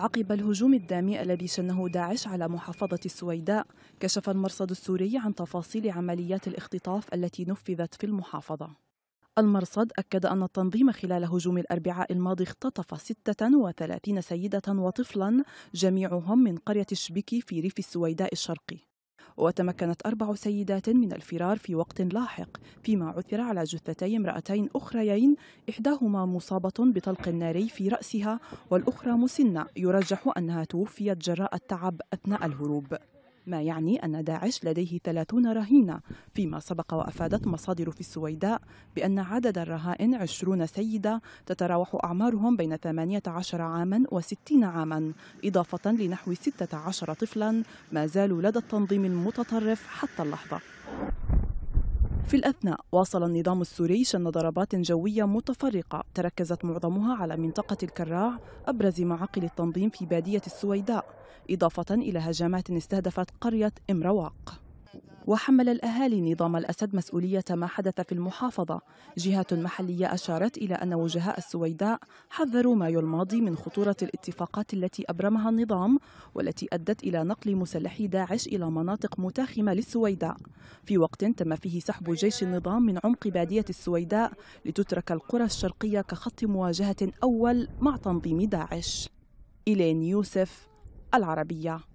عقب الهجوم الدامي الذي شنه داعش على محافظة السويداء كشف المرصد السوري عن تفاصيل عمليات الاختطاف التي نفذت في المحافظة المرصد أكد أن التنظيم خلال هجوم الأربعاء الماضي اختطف 36 سيدة وطفلا جميعهم من قرية الشبكي في ريف السويداء الشرقي وتمكنت أربع سيدات من الفرار في وقت لاحق فيما عثر على جثتي امرأتين أخريين إحداهما مصابة بطلق ناري في رأسها والأخرى مسنة يرجح أنها توفيت جراء التعب أثناء الهروب ما يعني أن داعش لديه 30 رهينة فيما سبق وأفادت مصادر في السويداء بأن عدد الرهائن 20 سيدة تتراوح أعمارهم بين 18 عاما و60 عاما إضافة لنحو 16 طفلا ما زالوا لدى التنظيم المتطرف حتى اللحظة في الأثناء واصل النظام السوري شن ضربات جوية متفرقة تركزت معظمها على منطقة الكراع أبرز معاقل التنظيم في بادية السويداء إضافة إلى هجمات استهدفت قرية إمرواق وحمل الأهالي نظام الأسد مسؤولية ما حدث في المحافظة جهات محلية أشارت إلى أن وجهاء السويداء حذروا مايو الماضي من خطورة الاتفاقات التي أبرمها النظام والتي أدت إلى نقل مسلحي داعش إلى مناطق متاخمة للسويداء في وقت تم فيه سحب جيش النظام من عمق بادية السويداء لتترك القرى الشرقية كخط مواجهة أول مع تنظيم داعش إلين يوسف العربية